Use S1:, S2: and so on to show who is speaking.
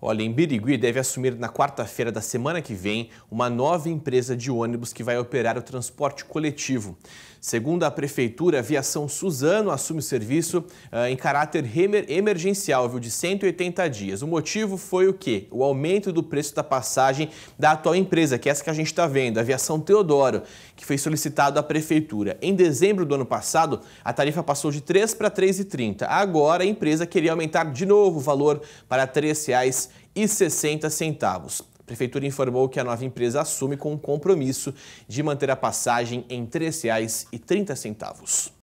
S1: Olha, em Birigui deve assumir na quarta-feira da semana que vem uma nova empresa de ônibus que vai operar o transporte coletivo. Segundo a Prefeitura, a Aviação Suzano assume o serviço uh, em caráter emergencial, viu, de 180 dias. O motivo foi o quê? O aumento do preço da passagem da atual empresa, que é essa que a gente está vendo, a Aviação Teodoro, que foi solicitado à Prefeitura. Em dezembro do ano passado, a tarifa passou de 3 para 3,30. Agora a empresa queria aumentar de novo o valor para R$ 3,00 1,60. A prefeitura informou que a nova empresa assume com o compromisso de manter a passagem em R$ 3,30.